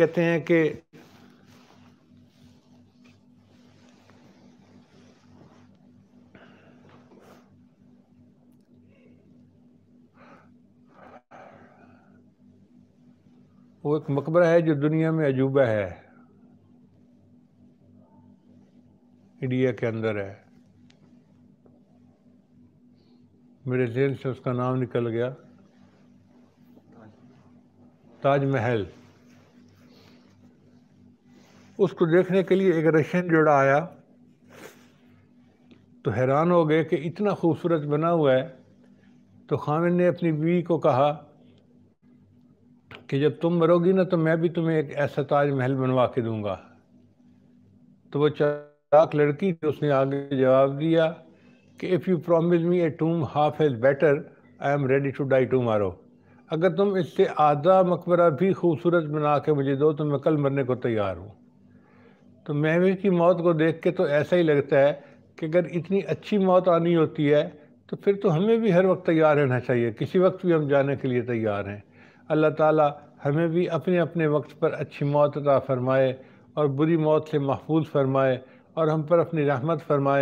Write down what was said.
कहते हैं कि वो एक मकबरा है जो दुनिया में अजूबा है इंडिया के अंदर है मेरे जेल से उसका नाम निकल गया ताजमहल उसको देखने के लिए एक रशियन जोड़ा आया तो हैरान हो गए कि इतना खूबसूरत बना हुआ है तो खामिन ने अपनी बीवी को कहा कि जब तुम मरोगी ना तो मैं भी तुम्हें एक ऐसा ताजमहल बनवा के दूंगा तो वो चाक लड़की थी उसने आगे जवाब दिया कि if you promise me a tomb half is better I am ready to die टू मारो अगर तुम इससे आधा मकबरा भी खूबसूरत बना के मुझे दो तो मैं कल मरने को तैयार हूँ तो महवीर की मौत को देख के तो ऐसा ही लगता है कि अगर इतनी अच्छी मौत आनी होती है तो फिर तो हमें भी हर वक्त तैयार रहना चाहिए किसी वक्त भी हम जाने के लिए तैयार हैं अल्लाह ताला हमें भी अपने अपने वक्त पर अच्छी मौत अदा फ़रमाए और बुरी मौत से महफूज फरमाए और हम पर अपनी रहमत फरमाए